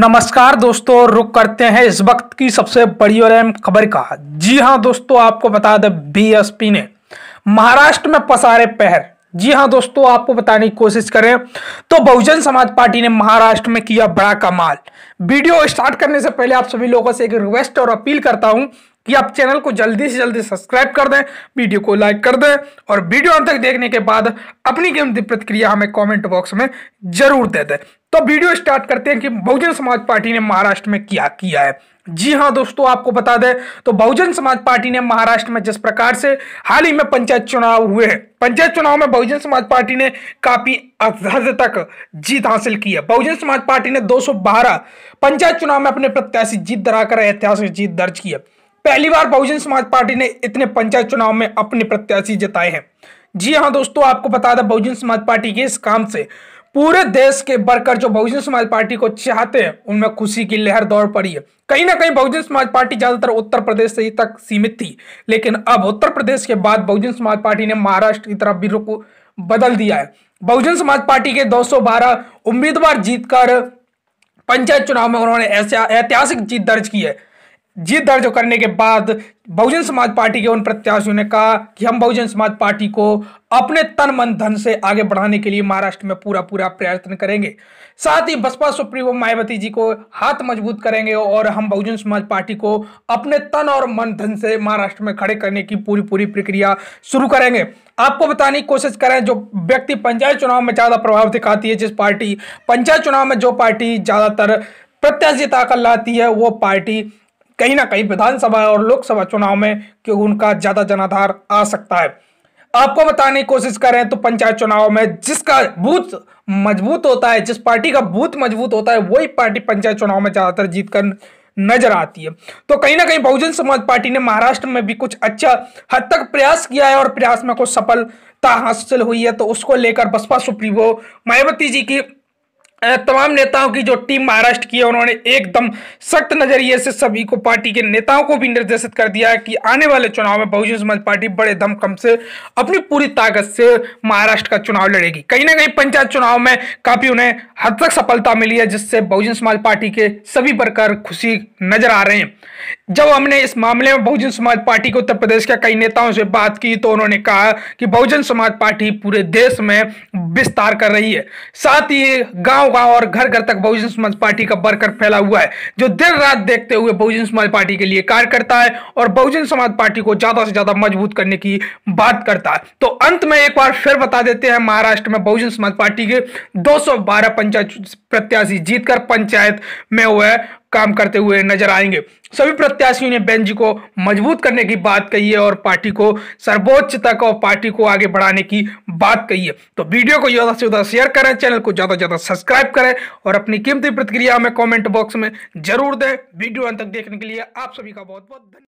नमस्कार दोस्तों रुक करते हैं इस वक्त की सबसे बड़ी और अहम खबर का जी हाँ दोस्तों आपको बता दें बीएसपी ने महाराष्ट्र में पसारे पहर जी हाँ दोस्तों आपको बताने की कोशिश करें तो बहुजन समाज पार्टी ने महाराष्ट्र में किया बड़ा कमाल वीडियो स्टार्ट करने से पहले आप सभी लोगों से एक रिक्वेस्ट और अपील करता हूं कि आप चैनल को जल्दी से जल्दी सब्सक्राइब कर दें वीडियो को लाइक कर दें और वीडियो अंत तक देखने के बाद अपनी कीमती प्रतिक्रिया हमें कमेंट बॉक्स में जरूर दे दें तो वीडियो स्टार्ट करते हैं कि बहुजन समाज पार्टी ने महाराष्ट्र में क्या किया है जी हाँ दोस्तों आपको बता दें तो बहुजन समाज पार्टी ने महाराष्ट्र में जिस प्रकार से हाल ही में पंचायत चुनाव हुए हैं पंचायत चुनाव में बहुजन समाज पार्टी ने काफी हद तक जीत हासिल की है बहुजन समाज पार्टी ने 212 पंचायत चुनाव में अपने प्रत्याशी जीत दराकर ऐतिहासिक जीत दर्ज की है पहली बार बहुजन समाज पार्टी ने इतने पंचायत चुनाव में अपने प्रत्याशी जताए हैं जी हाँ दोस्तों आपको बता दें बहुजन समाज पार्टी के इस काम से पूरे देश के वर्कर जो बहुजन समाज पार्टी को चाहते हैं उनमें खुशी की लहर दौड़ पड़ी है कहीं ना कहीं बहुजन समाज पार्टी ज्यादातर उत्तर प्रदेश से ही तक सीमित थी लेकिन अब उत्तर प्रदेश के बाद बहुजन समाज पार्टी ने महाराष्ट्र की तरफ भी रुख बदल दिया है बहुजन समाज पार्टी के 212 उम्मीदवार जीतकर पंचायत चुनाव में उन्होंने ऐसा ऐतिहासिक जीत दर्ज की है जीत दर्ज करने के बाद बहुजन समाज पार्टी के उन प्रत्याशियों ने कहा कि हम बहुजन समाज पार्टी को अपने तन मन धन से आगे बढ़ाने के लिए महाराष्ट्र में पूरा पूरा प्रयत्न करेंगे साथ ही बसपा सुप्रीमो मायावती जी को हाथ मजबूत करेंगे और हम बहुजन समाज पार्टी को अपने तन और मन धन से महाराष्ट्र में खड़े करने की पूरी पूरी प्रक्रिया शुरू करेंगे आपको बताने की कोशिश करें जो व्यक्ति पंचायत चुनाव में ज़्यादा प्रभाव दिखाती है जिस पार्टी पंचायत चुनाव में जो पार्टी ज़्यादातर प्रत्याशी कर लाती है वो पार्टी कहीं ना कहीं विधानसभा और लोकसभा चुनाव में क्यों उनका ज्यादा जनाधार आ सकता है आपको बताने की कोशिश करें तो पंचायत चुनाव में जिसका बूथ मजबूत होता है जिस पार्टी का बूथ मजबूत होता है वही पार्टी पंचायत चुनाव में ज्यादातर जीत कर नजर आती है तो कहीं ना कहीं बहुजन समाज पार्टी ने महाराष्ट्र में भी कुछ अच्छा हद तक प्रयास किया है और प्रयास में कुछ सफलता हासिल हुई है तो उसको लेकर बसपा सुप्रीमो मायावती जी की तमाम नेताओं की जो टीम महाराष्ट्र की है उन्होंने एकदम सख्त नजरिए से सभी को पार्टी के नेताओं को भी निर्देशित कर दिया है कि आने वाले चुनाव में बहुजन समाज पार्टी बड़े कम से अपनी पूरी ताकत से महाराष्ट्र का चुनाव लड़ेगी कहीं ना कहीं पंचायत चुनाव में काफी उन्हें हद तक सफलता मिली है जिससे बहुजन समाज पार्टी के सभी प्रकार खुशी नजर आ रहे हैं जब हमने इस मामले में बहुजन समाज पार्टी को उत्तर प्रदेश के कई नेताओं से बात की तो उन्होंने कहा कि बहुजन समाज पार्टी पूरे देश में विस्तार कर रही है साथ ही गांव लोकसभा और घर घर तक बहुजन समाज पार्टी का बरकर फैला हुआ है जो दिन रात देखते हुए बहुजन समाज पार्टी के लिए कार्य करता है और बहुजन समाज पार्टी को ज्यादा से ज्यादा मजबूत करने की बात करता है तो अंत में एक बार फिर बता देते हैं महाराष्ट्र में बहुजन समाज पार्टी के दो पंचायत प्रत्याशी जीतकर पंचायत में हुए काम करते हुए नजर आएंगे सभी प्रत्याशियों ने बेंच को मजबूत करने की बात कही है और पार्टी को सर्वोच्च तक और पार्टी को आगे बढ़ाने की बात कही है तो वीडियो को ज़्यादा से ज़्यादा शेयर करें चैनल को ज़्यादा से ज़्यादा सब्सक्राइब करें और अपनी कीमती प्रतिक्रिया हमें कॉमेंट बॉक्स में जरूर दें वीडियो अंत तक देखने के लिए आप सभी का बहुत बहुत धन्यवाद